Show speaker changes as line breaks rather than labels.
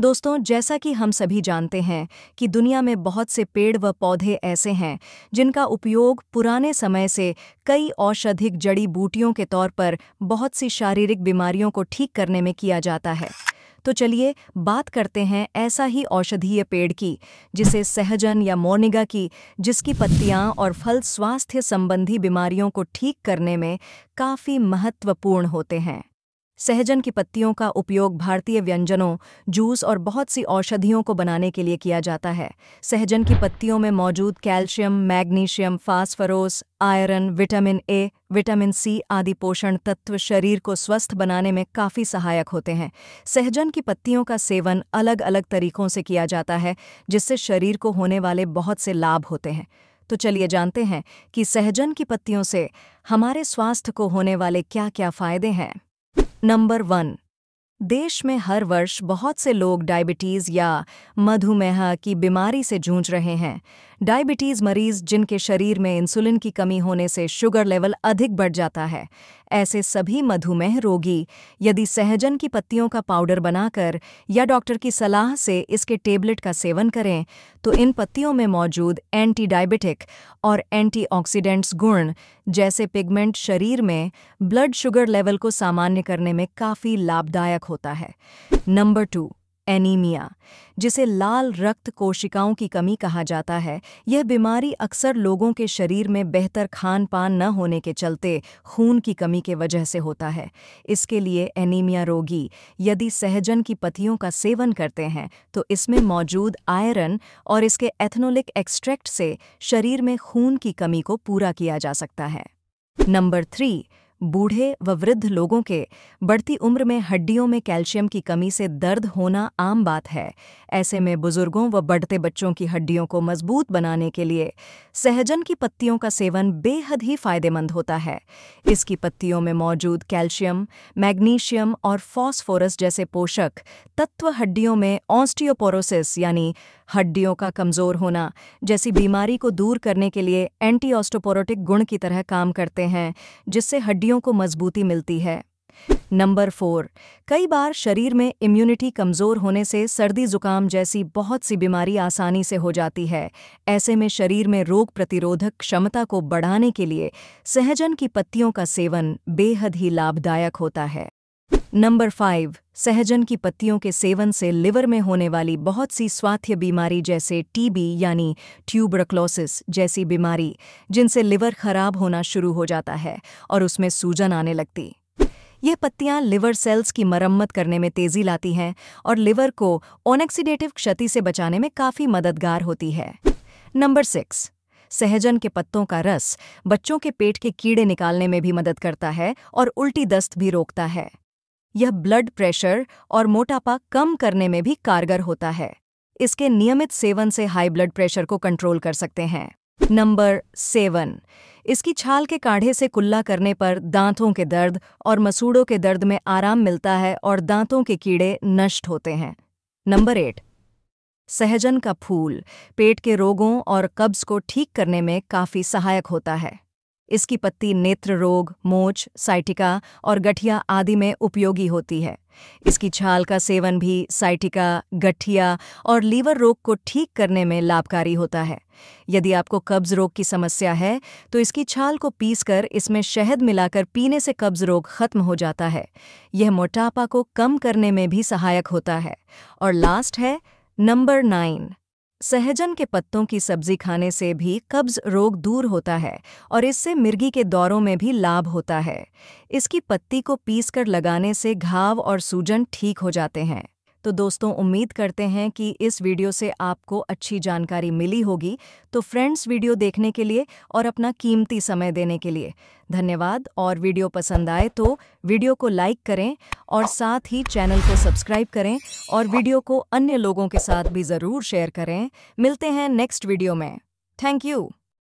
दोस्तों जैसा कि हम सभी जानते हैं कि दुनिया में बहुत से पेड़ व पौधे ऐसे हैं जिनका उपयोग पुराने समय से कई औषधिक जड़ी बूटियों के तौर पर बहुत सी शारीरिक बीमारियों को ठीक करने में किया जाता है तो चलिए बात करते हैं ऐसा ही औषधीय पेड़ की जिसे सहजन या मोर्निगा की जिसकी पत्तियां और फल स्वास्थ्य संबंधी बीमारियों को ठीक करने में काफ़ी महत्वपूर्ण होते हैं सहजन की पत्तियों का उपयोग भारतीय व्यंजनों जूस और बहुत सी औषधियों को बनाने के लिए किया जाता है सहजन की पत्तियों में मौजूद calcium magnesium phosphorus iron vitamin A vitamin C आदि पोषण तत्व शरीर को स्वस्थ बनाने में काफ़ी सहायक होते हैं सहजन की पत्तियों का सेवन अलग अलग तरीकों से किया जाता है जिससे शरीर को होने वाले बहुत से लाभ होते हैं तो चलिए जानते हैं कि सहजन की पत्तियों से हमारे स्वास्थ्य को होने वाले क्या क्या फ़ायदे हैं नंबर वन देश में हर वर्ष बहुत से लोग डायबिटीज़ या मधुमेह की बीमारी से जूझ रहे हैं डायबिटीज़ मरीज जिनके शरीर में इंसुलिन की कमी होने से शुगर लेवल अधिक बढ़ जाता है ऐसे सभी मधुमेह रोगी यदि सहजन की पत्तियों का पाउडर बनाकर या डॉक्टर की सलाह से इसके टेबलेट का सेवन करें तो इन पत्तियों में मौजूद एंटी डायबिटिक और एंटीऑक्सीडेंट्स गुण जैसे पिगमेंट शरीर में ब्लड शुगर लेवल को सामान्य करने में काफ़ी लाभदायक होता है नंबर टू एनीमिया जिसे लाल रक्त कोशिकाओं की कमी कहा जाता है यह बीमारी अक्सर लोगों के शरीर में बेहतर खान पान न होने के चलते खून की कमी के वजह से होता है इसके लिए एनीमिया रोगी यदि सहजन की पतियों का सेवन करते हैं तो इसमें मौजूद आयरन और इसके एथनोलिक एक्सट्रैक्ट से शरीर में खून की कमी को पूरा किया जा सकता है नंबर थ्री बूढ़े व वृद्ध लोगों के बढ़ती उम्र में हड्डियों में कैल्शियम की कमी से दर्द होना आम बात है ऐसे में बुजुर्गों व बढ़ते बच्चों की हड्डियों को मजबूत बनाने के लिए सहजन की पत्तियों का सेवन बेहद ही फायदेमंद होता है इसकी पत्तियों में मौजूद कैल्शियम मैग्नीशियम और फॉस्फोरस जैसे पोषक तत्व हड्डियों में ऑस्टियोपोरोसिस यानी हड्डियों का कमज़ोर होना जैसी बीमारी को दूर करने के लिए एंटी ऑस्टोपोरोटिक गुण की तरह काम करते हैं जिससे हड्डियों को मजबूती मिलती है नंबर फोर कई बार शरीर में इम्यूनिटी कमज़ोर होने से सर्दी जुकाम जैसी बहुत सी बीमारी आसानी से हो जाती है ऐसे में शरीर में रोग प्रतिरोधक क्षमता को बढ़ाने के लिए सहजन की पत्तियों का सेवन बेहद ही लाभदायक होता है नंबर फाइव सहजन की पत्तियों के सेवन से लिवर में होने वाली बहुत सी स्वास्थ्य बीमारी जैसे टीबी यानी ट्यूबरक्लोसिस जैसी बीमारी जिनसे लिवर खराब होना शुरू हो जाता है और उसमें सूजन आने लगती ये पत्तियां लिवर सेल्स की मरम्मत करने में तेजी लाती हैं और लिवर को ऑनएक्सीडेटिव क्षति से बचाने में काफ़ी मददगार होती है नंबर सिक्स सहजन के पत्तों का रस बच्चों के पेट के कीड़े निकालने में भी मदद करता है और उल्टी दस्त भी रोकता है यह ब्लड प्रेशर और मोटापा कम करने में भी कारगर होता है इसके नियमित सेवन से हाई ब्लड प्रेशर को कंट्रोल कर सकते हैं नंबर सेवन इसकी छाल के काढ़े से कुल्ला करने पर दांतों के दर्द और मसूड़ों के दर्द में आराम मिलता है और दांतों के कीड़े नष्ट होते हैं नंबर एट सहजन का फूल पेट के रोगों और कब्ज को ठीक करने में काफ़ी सहायक होता है इसकी पत्ती नेत्र रोग मोच साइटिका और गठिया आदि में उपयोगी होती है इसकी छाल का सेवन भी साइटिका गठिया और लीवर रोग को ठीक करने में लाभकारी होता है यदि आपको कब्ज रोग की समस्या है तो इसकी छाल को पीसकर इसमें शहद मिलाकर पीने से कब्ज रोग खत्म हो जाता है यह मोटापा को कम करने में भी सहायक होता है और लास्ट है नंबर नाइन सहजन के पत्तों की सब्जी खाने से भी कब्ज रोग दूर होता है और इससे मिर्गी के दौरों में भी लाभ होता है इसकी पत्ती को पीसकर लगाने से घाव और सूजन ठीक हो जाते हैं तो दोस्तों उम्मीद करते हैं कि इस वीडियो से आपको अच्छी जानकारी मिली होगी तो फ्रेंड्स वीडियो देखने के लिए और अपना कीमती समय देने के लिए धन्यवाद और वीडियो पसंद आए तो वीडियो को लाइक करें और साथ ही चैनल को सब्सक्राइब करें और वीडियो को अन्य लोगों के साथ भी ज़रूर शेयर करें मिलते हैं नेक्स्ट वीडियो में थैंक यू